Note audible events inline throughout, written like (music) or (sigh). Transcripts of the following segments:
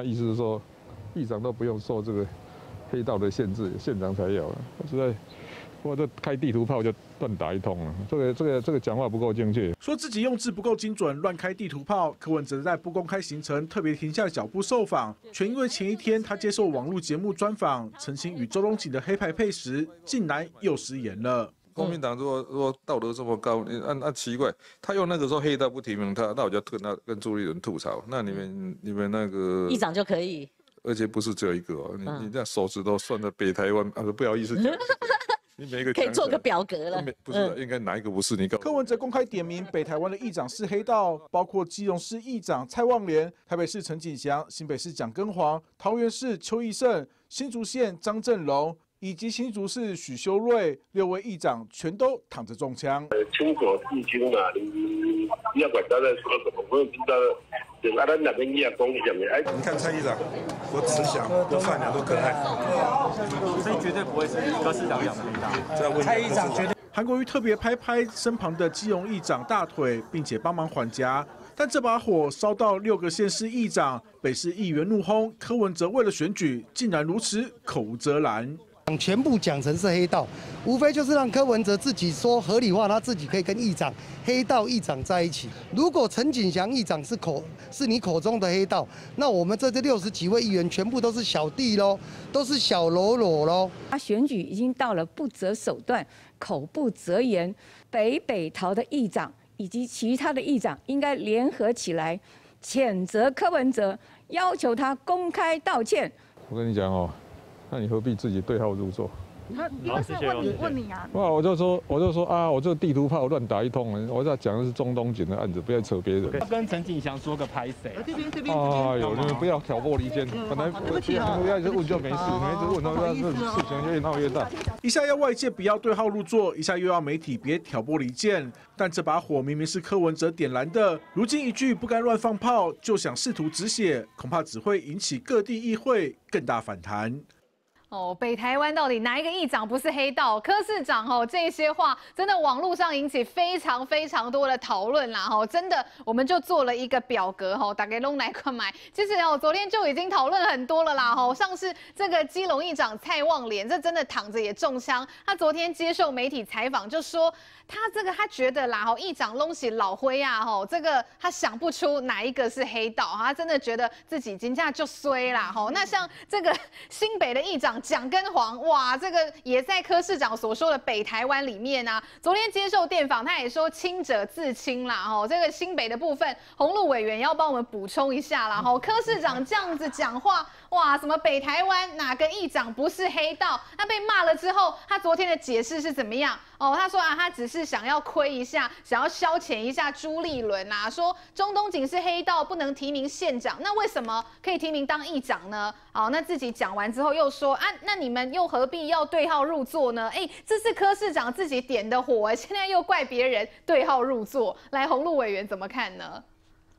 那意思是说，议长都不用受这个黑道的限制，县长才有，我实是？我这开地图炮就乱打一通了。这个、这个、这个讲话不够精确，说自己用字不够精准，乱开地图炮。柯文哲在不公开行程、特别停下脚步受访，全因为前一天他接受网络节目专访，澄清与周龙景的黑牌配时，竟然又失言了。国民党如果道德这么高，那那奇怪。他用那个时候黑道不提名他，那我就跟他跟朱立伦吐槽。那你们你们那个议长就可以，而且不是只有一个。你你这样手指头算在北台湾，不好意思，(laughs) 你每一个可以做个表格了。不是、道应该哪一个不是你个。柯文哲公开点名北台湾的议长是黑道，包括基隆市议长蔡旺莲、台北市陈景祥、新北市蒋根煌、桃园市邱义胜、新竹县张振荣。以及新竹市许修睿六位议长全都躺着中枪。呃，至今啊，你你要管他说什么，我不知道。也哎，你看蔡议长，我只想多多绝对不会是市长养蔡议长绝对。韩国瑜特别拍拍身旁的基隆议长大腿，并且帮忙缓颊，但这把火烧到六个县市议长，北市议员怒轰柯文哲，为了选举竟然如此口无遮拦。全部讲成是黑道，无非就是让柯文哲自己说合理话，他自己可以跟议长黑道议长在一起。如果陈景祥议长是口是你口中的黑道，那我们这这六十几位议员全部都是小弟喽，都是小喽啰喽。他选举已经到了不择手段、口不择言，北北桃的议长以及其他的议长应该联合起来谴责柯文哲，要求他公开道歉。我跟你讲哦。那你何必自己对号入座？他，他是在问你问你啊！哇，我就说，我就说啊，我这个地图怕我乱打一通，我在讲的是中东警的案子，不要扯别的。跟陈景祥说个拍谁、c e 这边这边这边。啊，不要挑拨离间。本来不要一直问就没事，没直问到那事情越闹越大。一下要外界不要对号入座，一下又要媒体别挑拨离间，但这把火明明是柯文哲点燃的，如今一句不该乱放炮，就想试图止血，恐怕只会引起各地议会更大反弹。哦，北台湾到底哪一个议长不是黑道？柯市长哦，这些话真的网络上引起非常非常多的讨论啦。哈，真的，我们就做了一个表格哈，打给龙来快买。其实哦，昨天就已经讨论很多了啦。哈，上次这个基隆议长蔡旺莲，这真的躺着也中枪。他昨天接受媒体采访就说，他这个他觉得啦，哈，议长拢喜老灰啊，哈，这个他想不出哪一个是黑道啊，真的觉得自己今天就衰啦。哈，那像这个新北的议长。蒋根黄，哇，这个也在柯市长所说的北台湾里面啊。昨天接受电访，他也说清者自清啦，吼，这个新北的部分，洪路委员要帮我们补充一下啦，吼，柯市长这样子讲话。哇，什么北台湾哪个议长不是黑道？那被骂了之后，他昨天的解释是怎么样？哦，他说啊，他只是想要亏一下，想要消遣一下朱立伦啊。说中东锦是黑道，不能提名县长，那为什么可以提名当议长呢？好，那自己讲完之后又说啊，那你们又何必要对号入座呢？哎，这是柯市长自己点的火，现在又怪别人对号入座。来，洪陆委员怎么看呢？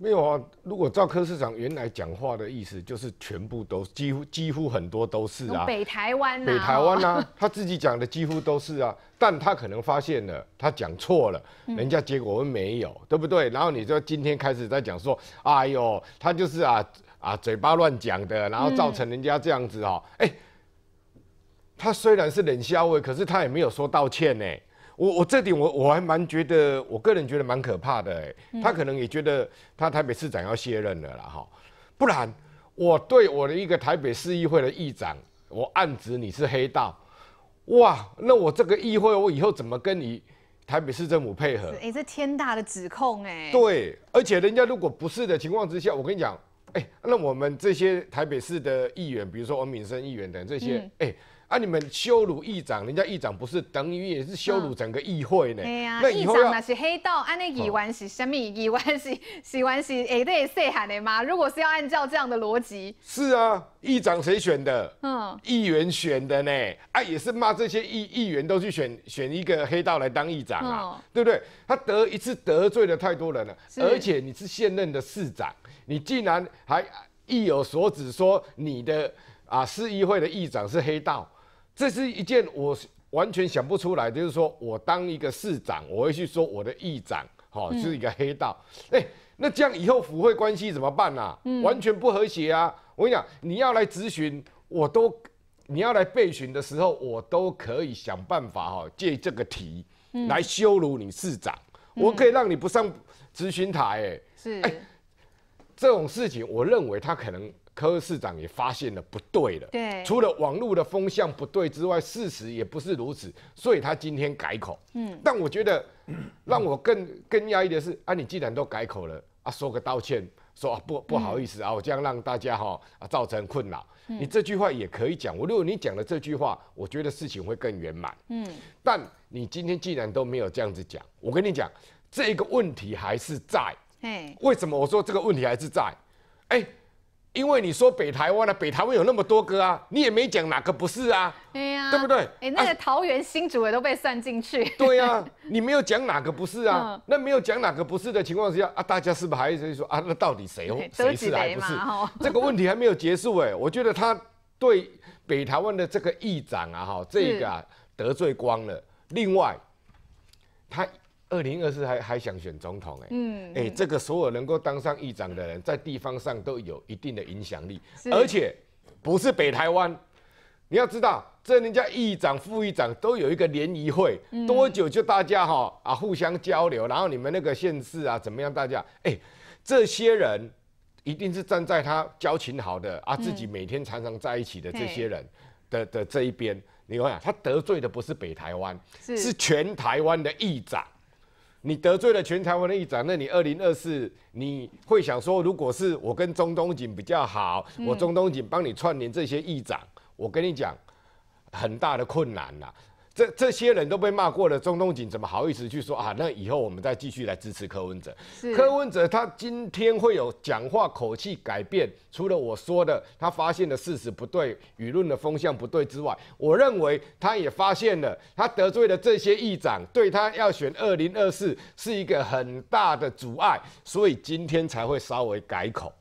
没有啊！如果赵科市长原来讲话的意思，就是全部都几乎几乎很多都是啊，北台湾呐，北台湾呐，(laughs) 他自己讲的几乎都是啊，但他可能发现了他讲错了，人家结果没有，对不对？然后你就今天开始在讲说，哎呦，他就是啊啊嘴巴乱讲的，然后造成人家这样子哦，哎，他虽然是冷笑哎，可是他也没有说道歉呢。我我这点我我还蛮觉得，我个人觉得蛮可怕的哎，他可能也觉得他台北市长要卸任了啦哈，不然我对我的一个台北市议会的议长，我暗指你是黑道，哇，那我这个议会我以后怎么跟你台北市政府配合？哎，这天大的指控哎！对，而且人家如果不是的情况之下，我跟你讲，哎，那我们这些台北市的议员，比如说王敏生议员等这些，哎。啊！你们羞辱议长，人家议长不是等于也是羞辱整个议会呢？哎呀，那议长那是黑道，安那议员是什么？议员是喜欢是哎，对，谁喊的吗？如果是要按照这样的逻辑，是啊，议长谁选的？嗯，议员选的呢？啊，也是骂这些议议员都去选选一个黑道来当议长啊，对不对？他得一次得罪了太多人了，而且你是现任的市长，你竟然还意有所指说你的啊市议会的议长是黑道。这是一件我完全想不出来，就是说我当一个市长，我会去说我的议长，哈，是一个黑道，哎，那这样以后腐坏关系怎么办呢？完全不和谐啊！我跟你讲，你要来咨询，我都，你要来备询的时候，我都可以想办法哈，借这个题来羞辱你市长，我可以让你不上咨询台，哎，是，哎，这种事情，我认为他可能。柯市长也发现了不对了，对，除了网络的风向不对之外，事实也不是如此，所以他今天改口。嗯，但我觉得，让我更更压抑的是，啊，你既然都改口了，啊，说个道歉，说啊、不不好意思啊，我这样让大家哈啊造成困扰，你这句话也可以讲。我如果你讲了这句话，我觉得事情会更圆满。嗯，但你今天既然都没有这样子讲，我跟你讲，这个问题还是在。为什么我说这个问题还是在？哎。因为你说北台湾呢，北台湾有那么多个啊，你也没讲哪个不是啊，对呀，对不对？哎，那个桃园新竹也都被算进去。对呀，(laughs) 你没有讲哪个不是啊？那没有讲哪个不是的情况下啊，大家是不是还一直说啊？那到底谁谁是还不是？这个 (laughs) 问题还没有结束哎，我觉得他对北台湾的这个议长啊，哈，这个得罪光了。另外，他。二零二四还还想选总统哎，嗯，哎，这个所有能够当上议长的人，在地方上都有一定的影响力，而且不是北台湾，你要知道，这人家议长、副议长都有一个联谊会，多久就大家哈啊互相交流，然后你们那个县市啊怎么样？大家哎，这些人一定是站在他交情好的啊，自己每天常常在一起的这些人的的这一边，你看他得罪的不是北台湾，是全台湾的议长。你得罪了全台湾的议长，那你二零二四你会想说，如果是我跟中东锦比较好，我中东锦帮你串联这些议长，我跟你讲，很大的困难啊。这这些人都被骂过了，中东锦怎么好意思去说啊？那以后我们再继续来支持柯文哲。柯文哲他今天会有讲话口气改变，除了我说的他发现的事实不对、舆论的风向不对之外，我认为他也发现了他得罪了这些议长，对他要选二零二四是一个很大的阻碍，所以今天才会稍微改口。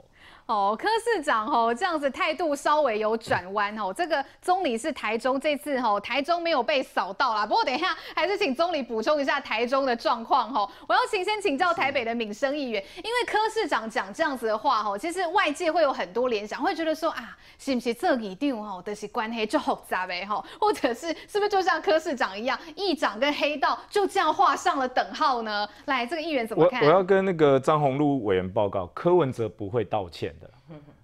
哦，柯市长哦，这样子态度稍微有转弯哦。这个总理是台中，这次吼台中没有被扫到啦。不过等一下还是请总理补充一下台中的状况吼。我要请先请教台北的敏生议员，因为柯市长讲这样子的话吼，其实外界会有很多联想，会觉得说啊，是不是这一场哦，的是关系就复杂呗吼？或者是是不是就像柯市长一样，议长跟黑道就这样画上了等号呢？来，这个议员怎么看？我我要跟那个张宏禄委员报告，柯文哲不会道歉。的，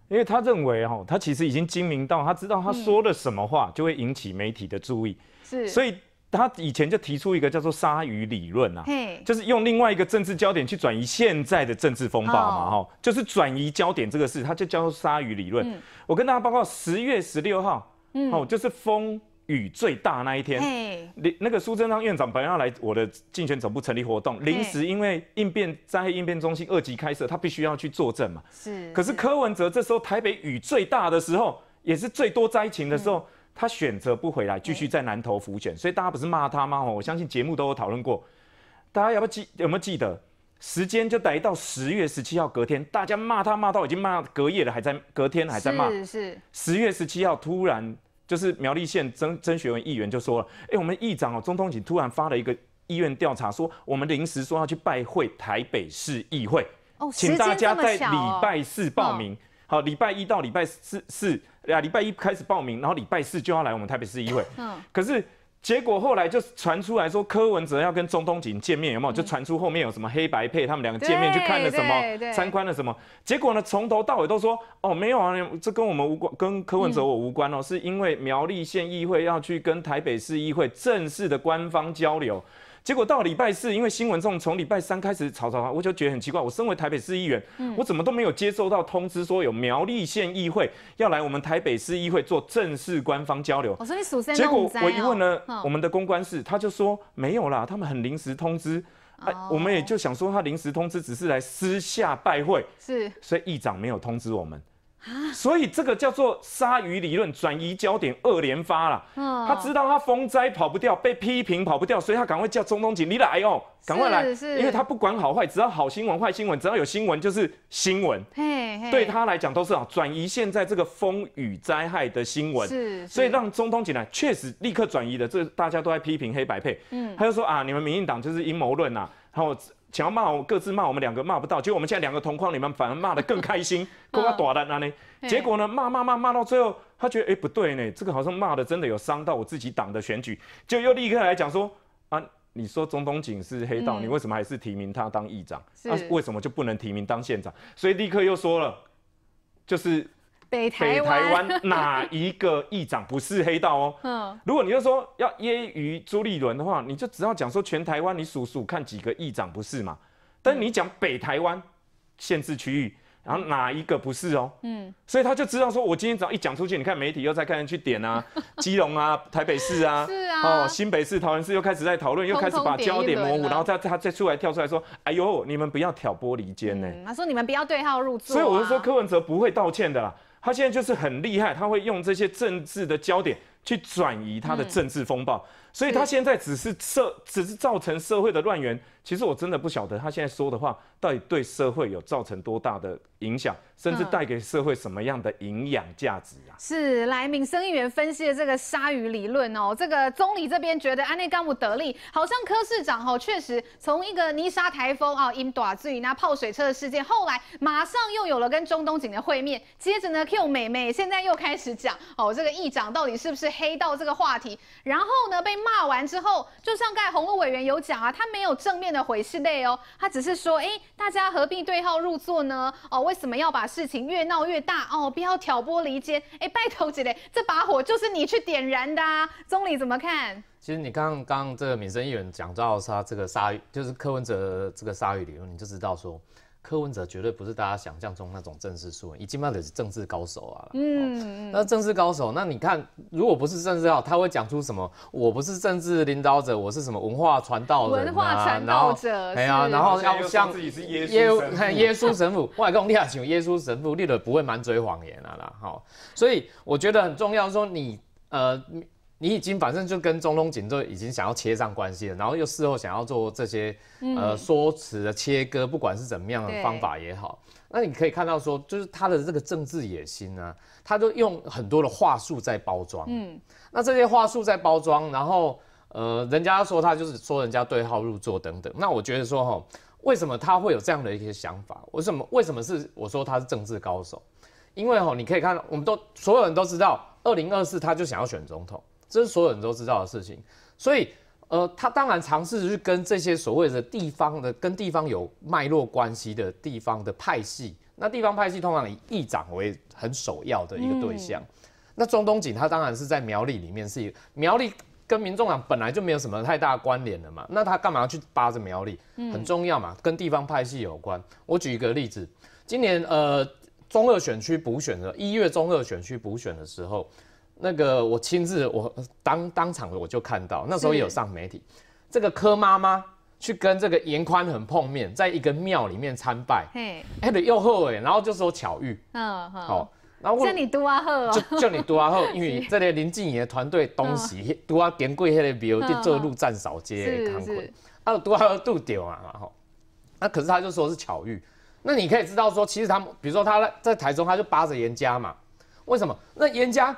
因为他认为哈，他其实已经精明到他知道他说了什么话就会引起媒体的注意，是，所以他以前就提出一个叫做“鲨鱼理论”啊，就是用另外一个政治焦点去转移现在的政治风暴嘛，哈，就是转移焦点这个事，他就叫做“鲨鱼理论”。我跟大家报告，十月十六号，哦，就是封。雨最大那一天，那那个苏贞昌院长本来要来我的竞选总部成立活动，临时因为应变灾害应变中心二级开设，他必须要去作证嘛。是。可是柯文哲这时候台北雨最大的时候，也是最多灾情的时候，他选择不回来，继续在南投浮选。所以大家不是骂他吗？我相信节目都有讨论过，大家要不记有没有记得时间就待到十月十七号隔天，大家骂他骂到已经骂隔夜了，还在隔天还在骂。是是。十月十七号突然。就是苗栗县曾曾学文议员就说了，哎，我们议长哦，中通锦突然发了一个医院调查，说我们临时说要去拜会台北市议会，哦，请大家在礼拜四报名，好，礼拜一到礼拜四四，啊，礼拜一开始报名，然后礼拜四就要来我们台北市议会，嗯，可是。结果后来就传出来说，柯文哲要跟中东锦见面，有没有？就传出后面有什么黑白配，他们两个见面去看了什么，参观了什么？结果呢，从头到尾都说哦，没有啊，这跟我们无关，跟柯文哲我无关哦，是因为苗栗县议会要去跟台北市议会正式的官方交流。结果到礼拜四，因为新闻中从礼拜三开始吵吵，我就觉得很奇怪。我身为台北市议员，我怎么都没有接收到通知，说有苗栗县议会要来我们台北市议会做正式官方交流。我说你结果我一问呢，我们的公关室，他就说没有啦，他们很临时通知。哎，我们也就想说他临时通知，只是来私下拜会，是，所以议长没有通知我们。所以这个叫做鲨鱼理论，转移焦点二连发了。他知道他风灾跑不掉，被批评跑不掉，所以他赶快叫中东锦你了哎呦，赶快来，因为他不管好坏，只要好新闻、坏新闻，只要有新闻就是新闻，对他来讲都是啊，转移现在这个风雨灾害的新闻。是，所以让中东锦来确实立刻转移的，这大家都在批评黑白配，嗯，他就说啊，你们民进党就是阴谋论呐，然后。想要骂我，各自骂我们两个骂不到，结果我们现在两个同框里面反而骂得更开心，够他多的呢。结果呢，骂骂骂骂到最后，他觉得哎不对呢，这个好像骂的真的有伤到我自己党的选举，就又立刻来讲说啊，你说中东警是黑道，你为什么还是提名他当议长？那为什么就不能提名当县长？所以立刻又说了，就是。北北台湾哪一个议长不是黑道哦？(laughs) 嗯，如果你就说要揶揄朱立伦的话，你就只要讲说全台湾你数数看几个议长不是嘛？但你讲北台湾限制区域，然后哪一个不是哦？嗯，所以他就知道说，我今天只要一讲出去，你看媒体又在开始去点啊，(laughs) 基隆啊、台北市啊，是啊，哦，新北市、桃园市又开始在讨论，又开始把焦点模糊，然后他他再出来跳出来说，哎呦，你们不要挑拨离间呢。他说你们不要对号入座，所以我就说柯文哲不会道歉的啦。他现在就是很厉害，他会用这些政治的焦点去转移他的政治风暴。所以他现在只是社，只是造成社会的乱源。其实我真的不晓得他现在说的话到底对社会有造成多大的影响，甚至带给社会什么样的营养价值啊？是来，民生议员分析的这个鲨鱼理论哦。这个中理这边觉得安内甘姆得力，好像柯市长哦，确实从一个泥沙台风啊，因短至于那泡水车的事件，后来马上又有了跟中东警的会面，接着呢 Q 美美现在又开始讲哦，这个议长到底是不是黑到这个话题，然后呢被。骂完之后，就像盖红洪委员有讲啊，他没有正面的回斥类哦，他只是说，哎，大家何必对号入座呢？哦，为什么要把事情越闹越大？哦，不要挑拨离间。哎，拜托姐嘞，这把火就是你去点燃的啊！总理怎么看？其实你刚刚这个民生议员讲到他这个鲨，就是柯文哲这个鲨鱼理论，你就知道说。柯文哲绝对不是大家想象中那种政治素人，已进门的是政治高手啊！嗯那政治高手，那你看，如果不是政治号，他会讲出什么？我不是政治领导者，我是什么文化传道人啊？传道者，对啊，然后要像自己是耶稣、耶稣神父，外加立下请耶稣神父立的，不会满嘴谎言啊！好，所以我觉得很重要，说你呃。你已经反正就跟中东锦就已经想要切上关系了，然后又事后想要做这些呃说辞的切割，不管是怎么样的方法也好，那你可以看到说，就是他的这个政治野心呢，他都用很多的话术在包装。嗯，那这些话术在包装，然后呃，人家说他就是说人家对号入座等等。那我觉得说哈，为什么他会有这样的一些想法？为什么为什么是我说他是政治高手？因为哈，你可以看，到，我们都所有人都知道，二零二四他就想要选总统。这是所有人都知道的事情，所以，呃，他当然尝试去跟这些所谓的地方的、跟地方有脉络关系的地方的派系。那地方派系通常以议长为很首要的一个对象。那中东锦他当然是在苗栗里面，是一苗栗跟民众党本来就没有什么太大关联的嘛。那他干嘛要去扒着苗栗？很重要嘛，跟地方派系有关。我举一个例子，今年呃，中二选区补选的一月中二选区补选的时候。那个我亲自，我当当场我就看到，那时候也有上媒体，这个柯妈妈去跟这个严宽很碰面，在一个庙里面参拜，嘿，哎的又后哎，然后就说巧遇，嗯好，然后叫你杜阿贺，就叫你杜阿贺，因为 (laughs) 这里林怡的团队东西，杜阿严贵黑的表，就做路站扫街，康坤，啊杜阿杜丢啊哈，那可是他就说是巧遇，那你可以知道说，其实他们，比如说他在台中，他就扒着严家嘛，为什么？那严家。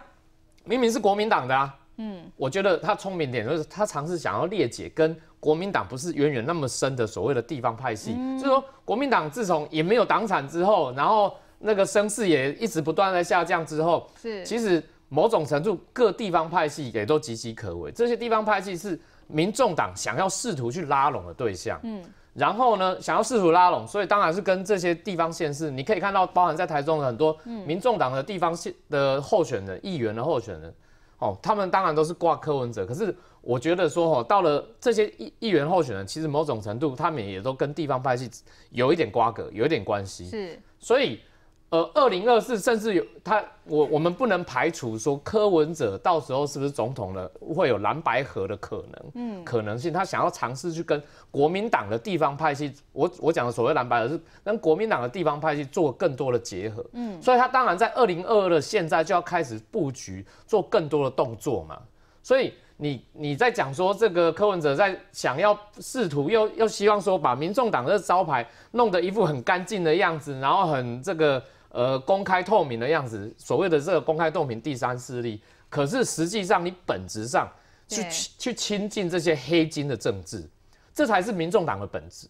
明明是国民党的啊，嗯，我觉得他聪明点，就是他尝试想要裂解跟国民党不是渊源那么深的所谓的地方派系，所以说国民党自从也没有党产之后，然后那个声势也一直不断在下降之后，是其实某种程度各地方派系也都岌岌可危，这些地方派系是民众党想要试图去拉拢的对象，嗯。然后呢，想要试图拉拢，所以当然是跟这些地方县市，你可以看到，包含在台中的很多民众党的地方县的候选人、议员的候选人，哦，他们当然都是挂柯文哲。可是我觉得说，哦，到了这些议议员候选人，其实某种程度他们也都跟地方派系有一点瓜葛，有一点关系。是，所以。呃，二零二四甚至有他，我我们不能排除说柯文哲到时候是不是总统了，会有蓝白合的可能，嗯，可能性他想要尝试去跟国民党的地方派系，我我讲的所谓蓝白合是跟国民党的地方派系做更多的结合，嗯，所以他当然在二零二二的现在就要开始布局，做更多的动作嘛，所以。你你在讲说这个柯文哲在想要试图又又希望说把民众党的招牌弄得一副很干净的样子，然后很这个呃公开透明的样子，所谓的这个公开透明第三势力，可是实际上你本质上去去亲近这些黑金的政治，这才是民众党的本质。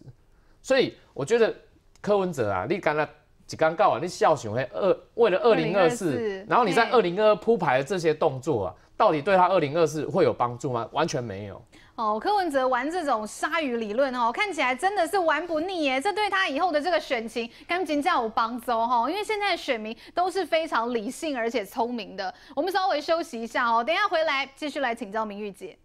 所以我觉得柯文哲啊，你刚才。只刚尬啊！你笑醒会二为了二零二四，然后你在二零二铺排这些动作啊，到底对他二零二四会有帮助吗？完全没有。哦，柯文哲玩这种鲨鱼理论哦，看起来真的是玩不腻耶。这对他以后的这个选情，赶紧叫我帮助哈，因为现在选民都是非常理性而且聪明的。我们稍微休息一下哦，等一下回来继续来请教明玉姐。